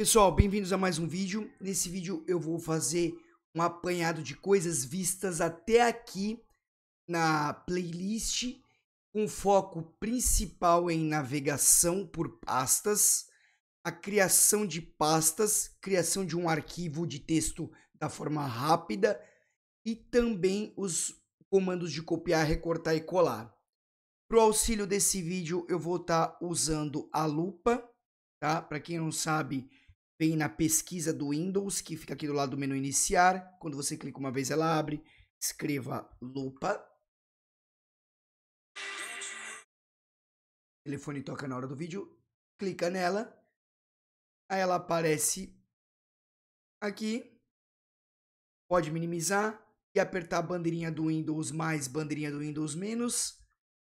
Pessoal, bem-vindos a mais um vídeo. Nesse vídeo eu vou fazer um apanhado de coisas vistas até aqui na playlist, com foco principal em navegação por pastas, a criação de pastas, criação de um arquivo de texto da forma rápida e também os comandos de copiar, recortar e colar. Para o auxílio desse vídeo, eu vou estar tá usando a lupa, tá? Para quem não sabe, Vem na pesquisa do Windows, que fica aqui do lado do menu iniciar. Quando você clica uma vez, ela abre. Escreva lupa. O telefone toca na hora do vídeo. Clica nela. Aí ela aparece aqui. Pode minimizar e apertar a bandeirinha do Windows mais, bandeirinha do Windows menos.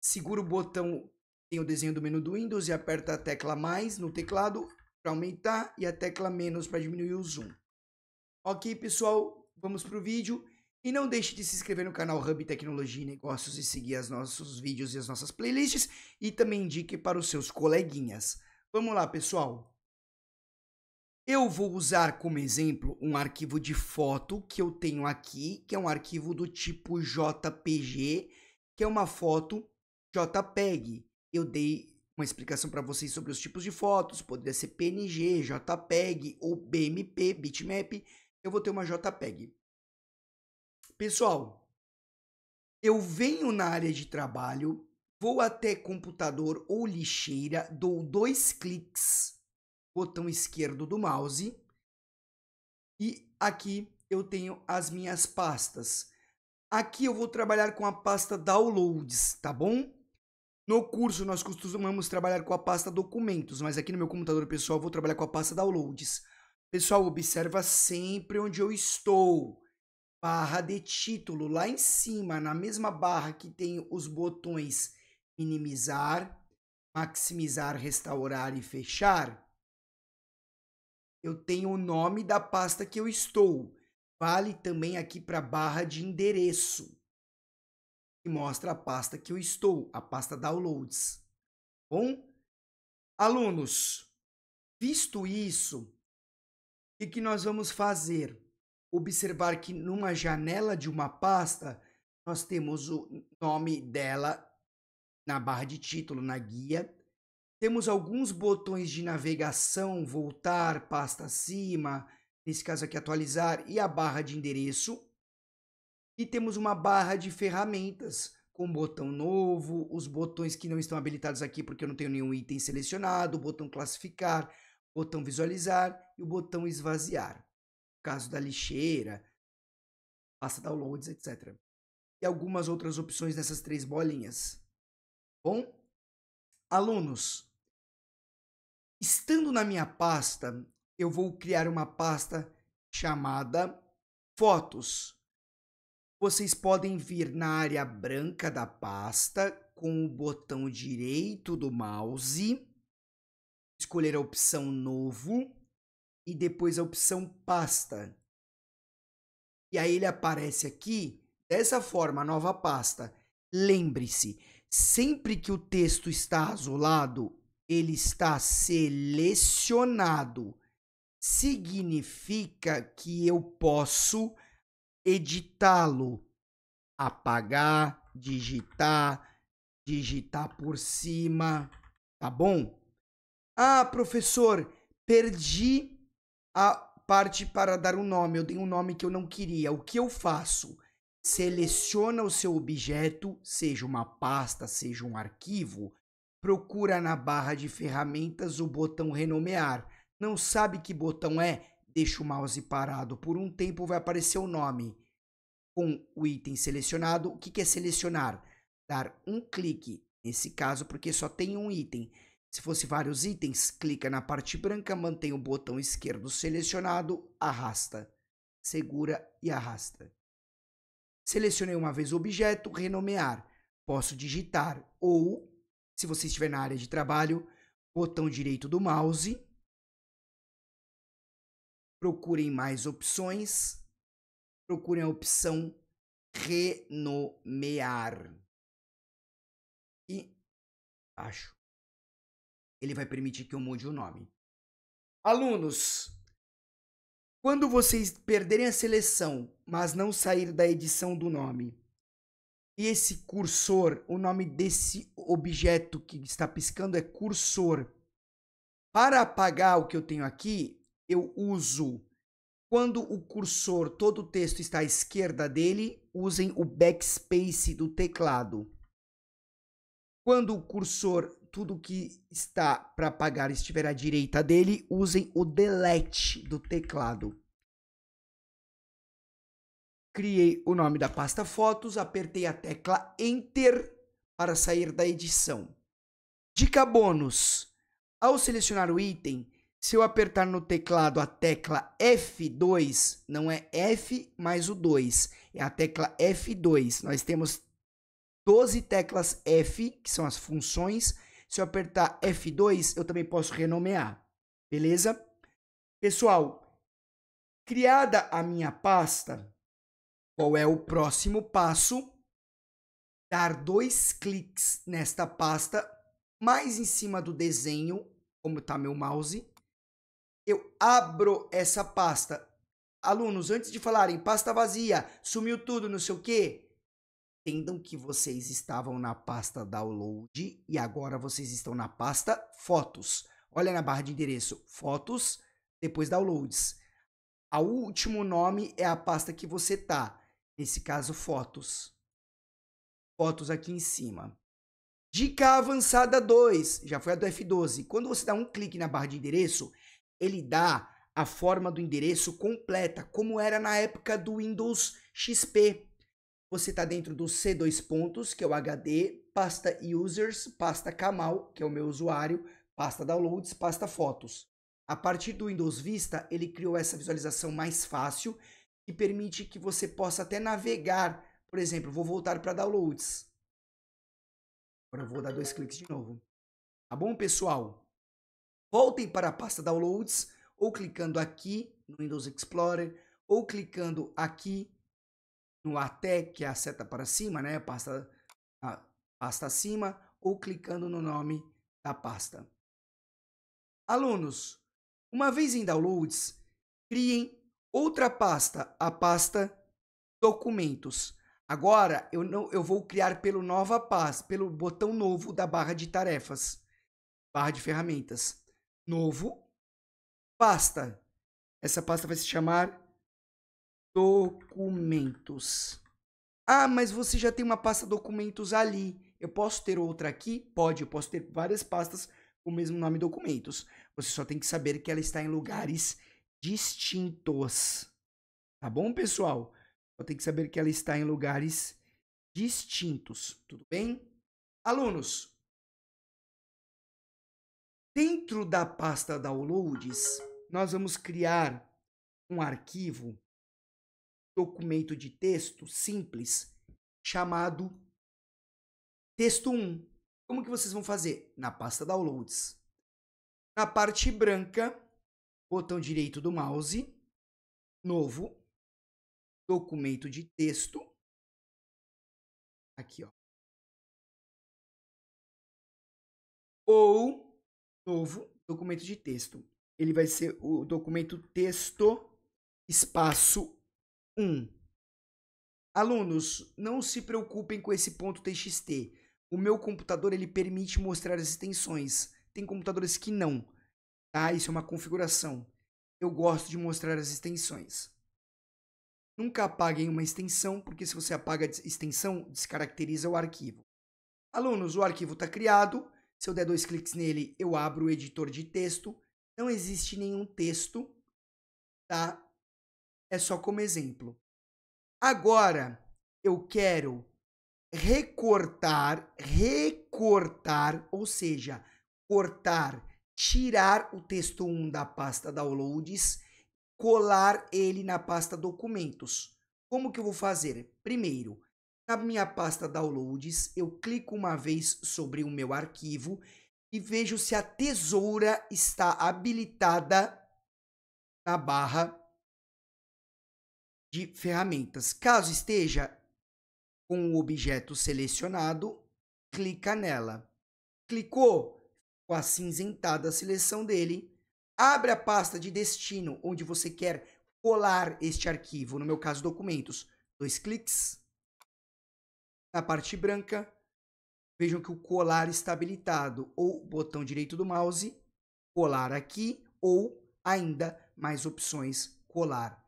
Segura o botão, tem o desenho do menu do Windows e aperta a tecla mais no teclado para aumentar e a tecla menos para diminuir o zoom. Ok, pessoal, vamos para o vídeo. E não deixe de se inscrever no canal Hub Tecnologia e Negócios e seguir os nossos vídeos e as nossas playlists e também indique para os seus coleguinhas. Vamos lá, pessoal. Eu vou usar como exemplo um arquivo de foto que eu tenho aqui, que é um arquivo do tipo JPG, que é uma foto JPEG. Eu dei uma explicação para vocês sobre os tipos de fotos, poderia ser PNG, JPEG ou BMP, bitmap. Eu vou ter uma JPEG. Pessoal, eu venho na área de trabalho, vou até computador ou lixeira, dou dois cliques, botão esquerdo do mouse, e aqui eu tenho as minhas pastas. Aqui eu vou trabalhar com a pasta downloads, tá bom? No curso, nós costumamos trabalhar com a pasta documentos, mas aqui no meu computador pessoal vou trabalhar com a pasta downloads. Pessoal, observa sempre onde eu estou. Barra de título, lá em cima, na mesma barra que tem os botões minimizar, maximizar, restaurar e fechar, eu tenho o nome da pasta que eu estou. Vale também aqui para a barra de endereço que mostra a pasta que eu estou, a pasta downloads. Bom, alunos, visto isso, o que nós vamos fazer? Observar que numa janela de uma pasta nós temos o nome dela na barra de título, na guia. Temos alguns botões de navegação, voltar, pasta acima, nesse caso aqui atualizar, e a barra de endereço. E temos uma barra de ferramentas com botão novo, os botões que não estão habilitados aqui porque eu não tenho nenhum item selecionado, o botão classificar, botão visualizar e o botão esvaziar. No caso da lixeira, pasta downloads, etc. E algumas outras opções nessas três bolinhas. Bom, alunos, estando na minha pasta, eu vou criar uma pasta chamada Fotos. Vocês podem vir na área branca da pasta com o botão direito do mouse, escolher a opção Novo e depois a opção Pasta. E aí ele aparece aqui, dessa forma, nova pasta. Lembre-se, sempre que o texto está azulado, ele está selecionado. Significa que eu posso editá-lo, apagar, digitar, digitar por cima, tá bom? Ah, professor, perdi a parte para dar um nome, eu dei um nome que eu não queria. O que eu faço? Seleciona o seu objeto, seja uma pasta, seja um arquivo, procura na barra de ferramentas o botão renomear. Não sabe que botão é? deixa o mouse parado por um tempo, vai aparecer o nome com o item selecionado. O que, é selecionar? Dar um clique, nesse caso, porque só tem um item. Se fosse vários itens, clica na parte branca, mantém o botão esquerdo selecionado, arrasta, segura e arrasta. Selecionei uma vez o objeto, renomear. Posso digitar ou, se você estiver na área de trabalho, botão direito do mouse, procurem mais opções, procurem a opção renomear. E acho. Ele vai permitir que eu mude o nome. Alunos, quando vocês perderem a seleção, mas não sair da edição do nome, e esse cursor, o nome desse objeto que está piscando é cursor. Para apagar o que eu tenho aqui, eu uso quando o cursor, todo o texto está à esquerda dele, usem o backspace do teclado. Quando o cursor, tudo que está para apagar estiver à direita dele, usem o delete do teclado. Criei o nome da pasta fotos, apertei a tecla Enter para sair da edição. Dica bônus: ao selecionar o item, se eu apertar no teclado a tecla F2, não é F mais o 2, é a tecla F2. Nós temos 12 teclas F, que são as funções. Se eu apertar F2, eu também posso renomear, beleza? Pessoal, criada a minha pasta, qual é o próximo passo? Dar dois cliques nesta pasta, mais em cima do desenho, como está meu mouse, eu abro essa pasta. Alunos, antes de falarem pasta vazia, sumiu tudo, não sei o quê, entendam que vocês estavam na pasta download e agora vocês estão na pasta fotos. Olha na barra de endereço, fotos, depois downloads. O último nome é a pasta que você tá, nesse caso fotos. Fotos aqui em cima. Dica avançada 2, já foi a do F12. Quando você dá um clique na barra de endereço, ele dá a forma do endereço completa, como era na época do Windows XP. Você está dentro do C2 pontos, que é o HD, pasta users, pasta Kamal, que é o meu usuário, pasta downloads, pasta fotos. A partir do Windows Vista, ele criou essa visualização mais fácil e permite que você possa até navegar. Por exemplo, vou voltar para downloads. Agora eu vou dar dois cliques de novo. Tá bom, pessoal? Voltem para a pasta Downloads ou clicando aqui no Windows Explorer ou clicando aqui no até, que é a seta para cima, né? Pasta, a, pasta acima ou clicando no nome da pasta. Alunos, uma vez em Downloads, criem outra pasta, a pasta Documentos. Agora eu não, eu vou criar pelo nova pasta, pelo botão novo da barra de tarefas, barra de ferramentas novo, pasta. Essa pasta vai se chamar documentos. Ah, mas você já tem uma pasta documentos ali. Eu posso ter outra aqui? Pode, eu posso ter várias pastas com o mesmo nome documentos. Você só tem que saber que ela está em lugares distintos. Tá bom, pessoal? Só tem que saber que ela está em lugares distintos. Tudo bem? Alunos, Dentro da pasta downloads, nós vamos criar um arquivo, documento de texto simples, chamado texto 1. Como que vocês vão fazer? Na pasta downloads. Na parte branca, botão direito do mouse, novo, documento de texto. Aqui, ó. Ou novo documento de texto. Ele vai ser o documento texto espaço 1. Alunos, não se preocupem com esse ponto TXT. O meu computador ele permite mostrar as extensões. Tem computadores que não. Tá? Isso é uma configuração. Eu gosto de mostrar as extensões. Nunca apaguem uma extensão, porque se você apaga a extensão, descaracteriza o arquivo. Alunos, o arquivo está criado. Se eu der dois cliques nele, eu abro o editor de texto. Não existe nenhum texto, tá? É só como exemplo. Agora, eu quero recortar, recortar, ou seja, cortar, tirar o texto 1 da pasta downloads, colar ele na pasta documentos. Como que eu vou fazer? Primeiro, na minha pasta Downloads, eu clico uma vez sobre o meu arquivo e vejo se a tesoura está habilitada na barra de ferramentas. Caso esteja com o objeto selecionado, clica nela. Clicou, ficou acinzentada a seleção dele. Abre a pasta de destino onde você quer colar este arquivo, no meu caso documentos. Dois cliques. Na parte branca, vejam que o colar está habilitado ou botão direito do mouse, colar aqui, ou ainda mais opções colar.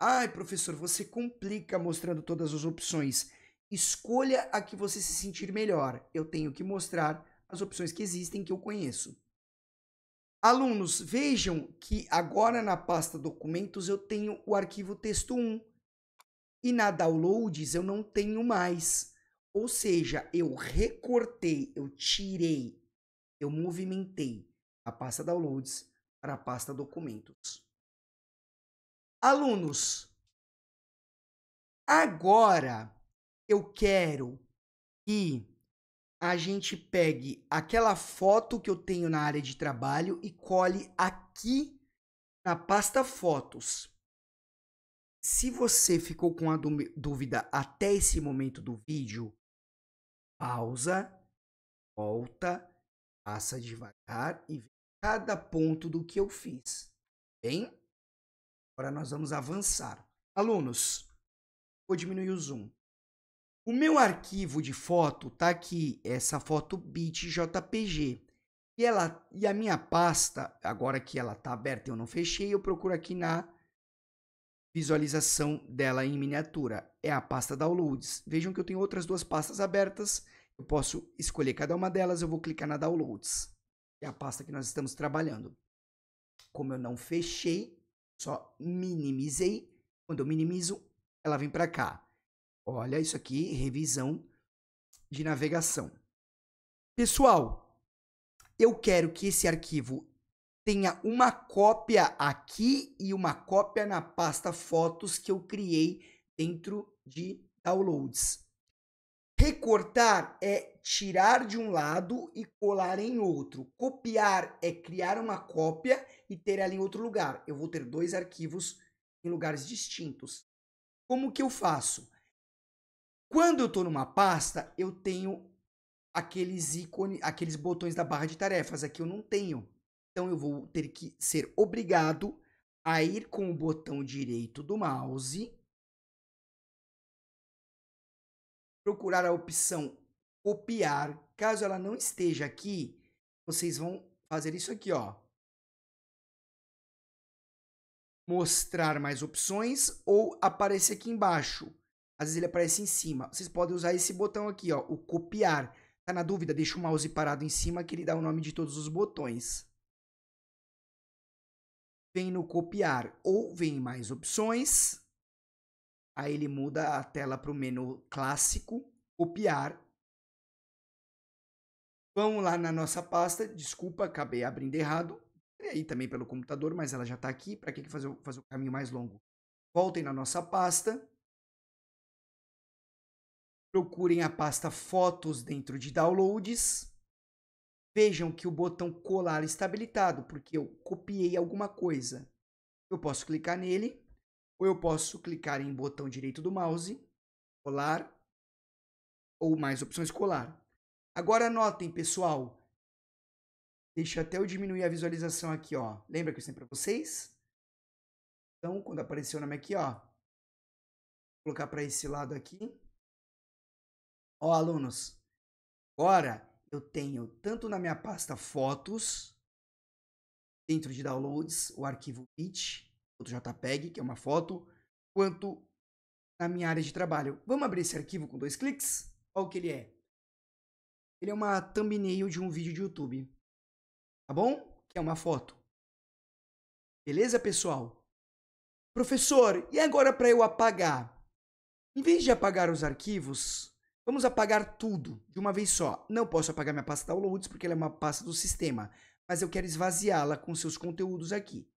Ai, professor, você complica mostrando todas as opções. Escolha a que você se sentir melhor. Eu tenho que mostrar as opções que existem que eu conheço. Alunos, vejam que agora na pasta documentos eu tenho o arquivo texto 1 e na downloads eu não tenho mais. Ou seja, eu recortei, eu tirei, eu movimentei a pasta downloads para a pasta documentos. Alunos, agora eu quero que a gente pegue aquela foto que eu tenho na área de trabalho e cole aqui na pasta fotos. Se você ficou com a dúvida até esse momento do vídeo, pausa, volta, passa devagar e vê cada ponto do que eu fiz. Bem? Agora nós vamos avançar. Alunos, vou diminuir o zoom. O meu arquivo de foto está aqui, essa foto bit.jpg. E, ela, e a minha pasta, agora que ela está aberta e eu não fechei, eu procuro aqui na visualização dela em miniatura. É a pasta Downloads. Vejam que eu tenho outras duas pastas abertas. Eu posso escolher cada uma delas. Eu vou clicar na Downloads. É a pasta que nós estamos trabalhando. Como eu não fechei, só minimizei. Quando eu minimizo, ela vem para cá. Olha isso aqui, revisão de navegação. Pessoal, eu quero que esse arquivo tenha uma cópia aqui e uma cópia na pasta fotos que eu criei dentro de downloads. Recortar é tirar de um lado e colar em outro. Copiar é criar uma cópia e ter ela em outro lugar. Eu vou ter dois arquivos em lugares distintos. Como que eu faço? Quando eu estou numa pasta, eu tenho aqueles ícones, aqueles botões da barra de tarefas. Aqui eu não tenho. Então eu vou ter que ser obrigado a ir com o botão direito do mouse, procurar a opção copiar. Caso ela não esteja aqui, vocês vão fazer isso aqui, ó. Mostrar mais opções ou aparecer aqui embaixo. Às vezes ele aparece em cima. Vocês podem usar esse botão aqui, ó, o copiar. Tá na dúvida? Deixa o mouse parado em cima que ele dá o nome de todos os botões vem no copiar ou vem mais opções, aí ele muda a tela para o menu clássico, copiar. Vamos lá na nossa pasta, desculpa, acabei abrindo errado, e aí também pelo computador, mas ela já está aqui, para que fazer, fazer o caminho mais longo? Voltem na nossa pasta, procurem a pasta fotos dentro de downloads, Vejam que o botão colar está habilitado, porque eu copiei alguma coisa. Eu posso clicar nele, ou eu posso clicar em botão direito do mouse, colar, ou mais opções colar. Agora notem, pessoal. Deixa até eu diminuir a visualização aqui, ó. Lembra que eu sempre para vocês? Então, quando aparecer o nome aqui, ó. Vou colocar para esse lado aqui. Ó, alunos. Agora, eu tenho tanto na minha pasta fotos, dentro de downloads, o arquivo bit, que é uma foto, quanto na minha área de trabalho. Vamos abrir esse arquivo com dois cliques? Olha o que ele é. Ele é uma thumbnail de um vídeo de YouTube. Tá bom? Que é uma foto. Beleza, pessoal? Professor, e agora para eu apagar? Em vez de apagar os arquivos, Vamos apagar tudo de uma vez só. Não posso apagar minha pasta downloads porque ela é uma pasta do sistema, mas eu quero esvaziá-la com seus conteúdos aqui.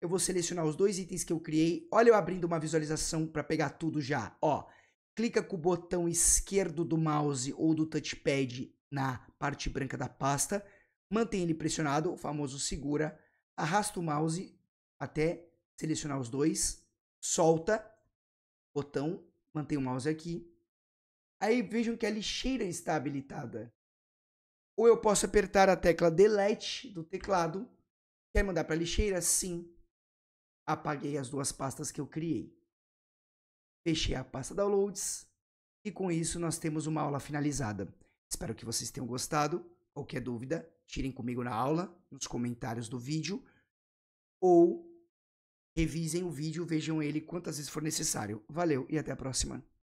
Eu vou selecionar os dois itens que eu criei. Olha eu abrindo uma visualização para pegar tudo já. Ó, clica com o botão esquerdo do mouse ou do touchpad na parte branca da pasta, mantém ele pressionado, o famoso segura, arrasta o mouse até selecionar os dois, solta, botão, mantém o mouse aqui, Aí vejam que a lixeira está habilitada. Ou eu posso apertar a tecla Delete do teclado. Quer mandar para a lixeira? Sim. Apaguei as duas pastas que eu criei. Fechei a pasta Downloads. E com isso nós temos uma aula finalizada. Espero que vocês tenham gostado. Qualquer dúvida, tirem comigo na aula, nos comentários do vídeo. Ou revisem o vídeo, vejam ele quantas vezes for necessário. Valeu e até a próxima.